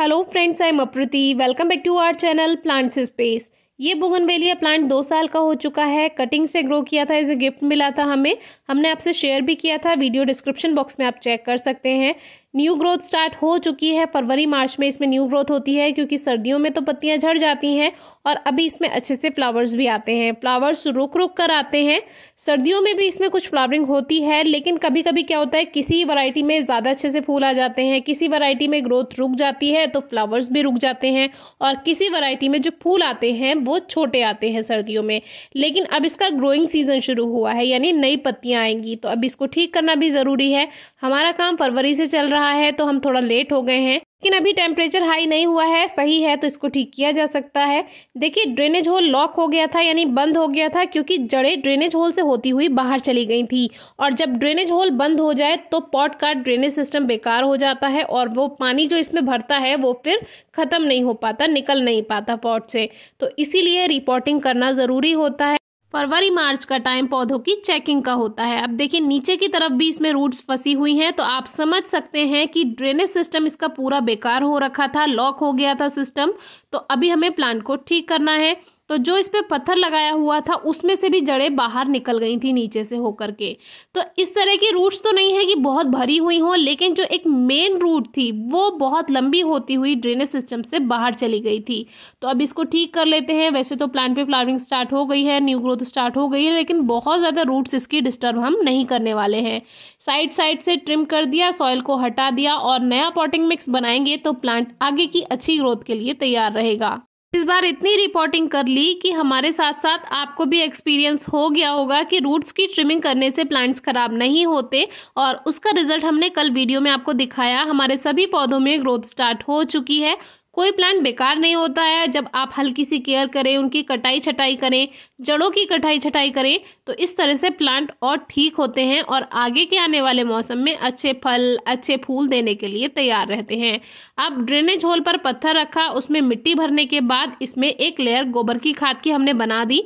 Hello friends, I am Apruti. Welcome back to our channel Plants Space. ये बुगनबेलिया plant दो साल का हो चुका है कटिंग से ग्रो किया था इसे गिफ्ट मिला था हमें हमने आपसे शेयर भी किया था वीडियो डिस्क्रिप्शन बॉक्स में आप चेक कर सकते हैं न्यू ग्रोथ स्टार्ट हो चुकी है फरवरी मार्च में इसमें न्यू ग्रोथ होती है क्योंकि सर्दियों में तो पत्तियां झड़ जाती हैं और अभी इसमें अच्छे से फ्लावर्स भी आते हैं फ्लावर्स रुक रुक कर आते हैं सर्दियों में भी इसमें कुछ फ्लावरिंग होती है लेकिन कभी कभी क्या होता है किसी वैरायटी में ज़्यादा अच्छे से फूल आ जाते हैं किसी वरायटी में ग्रोथ रुक जाती है तो फ्लावर्स भी रुक जाते हैं और किसी वरायटी में जो फूल आते हैं वो छोटे आते हैं सर्दियों में लेकिन अब इसका ग्रोइंग सीज़न शुरू हुआ है यानी नई पत्तियाँ आएंगी तो अब इसको ठीक करना भी ज़रूरी है हमारा काम फरवरी से चल रहा है तो हम थोड़ा लेट हो गए हैं लेकिन अभी टेम्परेचर हाई नहीं हुआ है सही है तो इसको ठीक किया जा सकता है देखिए ड्रेनेज होल लॉक हो गया था यानी बंद हो गया था क्योंकि जड़ें ड्रेनेज होल से होती हुई बाहर चली गई थी और जब ड्रेनेज होल बंद हो जाए तो पॉट का ड्रेनेज सिस्टम बेकार हो जाता है और वो पानी जो इसमें भरता है वो फिर ख़त्म नहीं हो पाता निकल नहीं पाता पॉट से तो इसीलिए रिपोर्टिंग करना ज़रूरी होता है फरवरी मार्च का टाइम पौधों की चेकिंग का होता है अब देखिए नीचे की तरफ भी इसमें रूट्स फंसी हुई हैं तो आप समझ सकते हैं कि ड्रेनेज सिस्टम इसका पूरा बेकार हो रखा था लॉक हो गया था सिस्टम तो अभी हमें प्लांट को ठीक करना है तो जो इस पर पत्थर लगाया हुआ था उसमें से भी जड़ें बाहर निकल गई थी नीचे से होकर के तो इस तरह की रूट्स तो नहीं है कि बहुत भरी हुई हों लेकिन जो एक मेन रूट थी वो बहुत लंबी होती हुई ड्रेनेज सिस्टम से बाहर चली गई थी तो अब इसको ठीक कर लेते हैं वैसे तो प्लांट पे फ्लावरिंग स्टार्ट हो गई है न्यू ग्रोथ स्टार्ट हो गई है लेकिन बहुत ज़्यादा रूट्स इसकी डिस्टर्ब हम नहीं करने वाले हैं साइड साइड से ट्रिम कर दिया सॉइल को हटा दिया और नया पॉटिंग मिक्स बनाएंगे तो प्लांट आगे की अच्छी ग्रोथ के लिए तैयार रहेगा इस बार इतनी रिपोर्टिंग कर ली कि हमारे साथ साथ आपको भी एक्सपीरियंस हो गया होगा कि रूट्स की ट्रिमिंग करने से प्लांट्स खराब नहीं होते और उसका रिजल्ट हमने कल वीडियो में आपको दिखाया हमारे सभी पौधों में ग्रोथ स्टार्ट हो चुकी है कोई प्लांट बेकार नहीं होता है जब आप हल्की सी केयर करें उनकी कटाई छटाई करें जड़ों की कटाई छटाई करें तो इस तरह से प्लांट और ठीक होते हैं और आगे के आने वाले मौसम में अच्छे फल अच्छे फूल देने के लिए तैयार रहते हैं अब ड्रेनेज होल पर पत्थर रखा उसमें मिट्टी भरने के बाद इसमें एक लेयर गोबर की खाद की हमने बना दी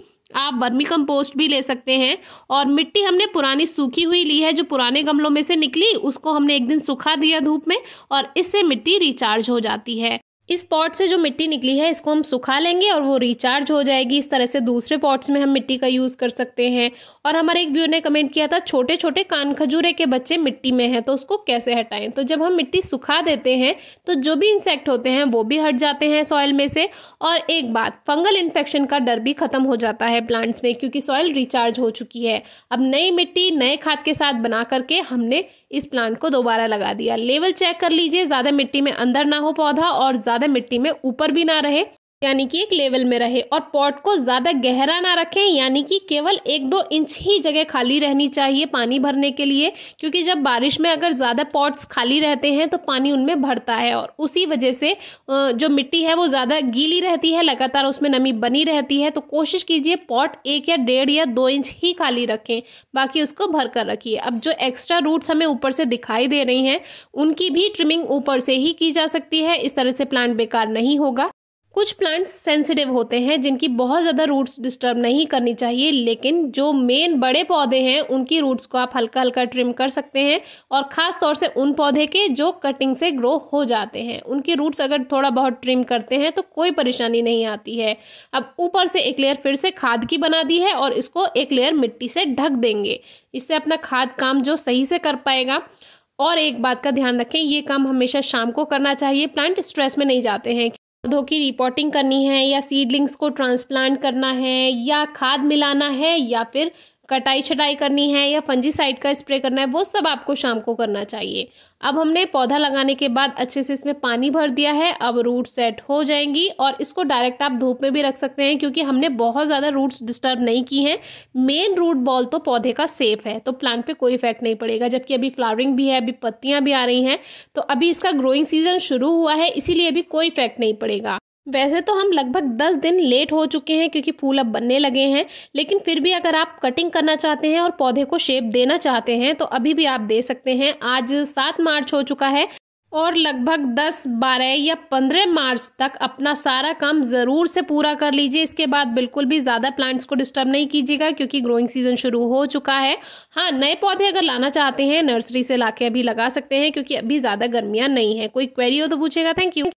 आप वर्मी कंपोस्ट भी ले सकते हैं और मिट्टी हमने पुरानी सूखी हुई ली है जो पुराने गमलों में से निकली उसको हमने एक दिन सुखा दिया धूप में और इससे मिट्टी रिचार्ज हो जाती है इस पॉट से जो मिट्टी निकली है इसको हम सुखा लेंगे और वो रिचार्ज हो जाएगी इस तरह से दूसरे पॉट्स में हम मिट्टी का यूज़ कर सकते हैं और हमारे एक व्यूअर ने कमेंट किया था छोटे छोटे कान खजूरे के बच्चे मिट्टी में हैं तो उसको कैसे हटाएं तो जब हम मिट्टी सुखा देते हैं तो जो भी इंसेक्ट होते हैं वो भी हट जाते हैं सॉयल में से और एक बात फंगल इन्फेक्शन का डर भी ख़त्म हो जाता है प्लांट्स में क्योंकि सॉयल रिचार्ज हो चुकी है अब नई मिट्टी नए खाद के साथ बना करके हमने इस प्लांट को दोबारा लगा दिया लेवल चेक कर लीजिए ज़्यादा मिट्टी में अंदर ना हो पौधा और ज़्यादा मिट्टी में ऊपर भी ना रहे यानी कि एक लेवल में रहे और पॉट को ज़्यादा गहरा ना रखें यानी कि केवल एक दो इंच ही जगह खाली रहनी चाहिए पानी भरने के लिए क्योंकि जब बारिश में अगर ज़्यादा पॉट्स खाली रहते हैं तो पानी उनमें भरता है और उसी वजह से जो मिट्टी है वो ज़्यादा गीली रहती है लगातार उसमें नमी बनी रहती है तो कोशिश कीजिए पॉट एक या डेढ़ या दो इंच ही खाली रखें बाकी उसको भर कर रखिए अब जो एक्स्ट्रा रूट्स हमें ऊपर से दिखाई दे रही हैं उनकी भी ट्रिमिंग ऊपर से ही की जा सकती है इस तरह से प्लांट बेकार नहीं होगा कुछ प्लांट्स सेंसिटिव होते हैं जिनकी बहुत ज़्यादा रूट्स डिस्टर्ब नहीं करनी चाहिए लेकिन जो मेन बड़े पौधे हैं उनकी रूट्स को आप हल्का हल्का ट्रिम कर सकते हैं और ख़ास तौर से उन पौधे के जो कटिंग से ग्रो हो जाते हैं उनकी रूट्स अगर थोड़ा बहुत ट्रिम करते हैं तो कोई परेशानी नहीं आती है अब ऊपर से एक लेयर फिर से खाद की बना दी है और इसको एक लेयर मिट्टी से ढक देंगे इससे अपना खाद काम जो सही से कर पाएगा और एक बात का ध्यान रखें ये काम हमेशा शाम को करना चाहिए प्लांट स्ट्रेस में नहीं जाते हैं पौधों की रिपोर्टिंग करनी है या सीडलिंग्स को ट्रांसप्लांट करना है या खाद मिलाना है या फिर कटाई छटाई करनी है या फंजी साइड का स्प्रे करना है वो सब आपको शाम को करना चाहिए अब हमने पौधा लगाने के बाद अच्छे से इसमें पानी भर दिया है अब रूट सेट हो जाएंगी और इसको डायरेक्ट आप धूप में भी रख सकते हैं क्योंकि हमने बहुत ज़्यादा रूट्स डिस्टर्ब नहीं की हैं मेन रूट बॉल तो पौधे का सेफ है तो प्लांट पर कोई इफेक्ट नहीं पड़ेगा जबकि अभी फ्लावरिंग भी है अभी पत्तियाँ भी आ रही हैं तो अभी इसका ग्रोइंग सीजन शुरू हुआ है इसीलिए अभी कोई इफेक्ट नहीं पड़ेगा वैसे तो हम लगभग दस दिन लेट हो चुके हैं क्योंकि फूल अब बनने लगे हैं लेकिन फिर भी अगर आप कटिंग करना चाहते हैं और पौधे को शेप देना चाहते हैं तो अभी भी आप दे सकते हैं आज सात मार्च हो चुका है और लगभग 10, 12 या 15 मार्च तक अपना सारा काम ज़रूर से पूरा कर लीजिए इसके बाद बिल्कुल भी ज़्यादा प्लांट्स को डिस्टर्ब नहीं कीजिएगा क्योंकि ग्रोइंग सीजन शुरू हो चुका है हाँ नए पौधे अगर लाना चाहते हैं नर्सरी से लाके अभी लगा सकते हैं क्योंकि अभी ज़्यादा गर्मियाँ नहीं है कोई क्वेरी हो तो पूछेगा थैंक यू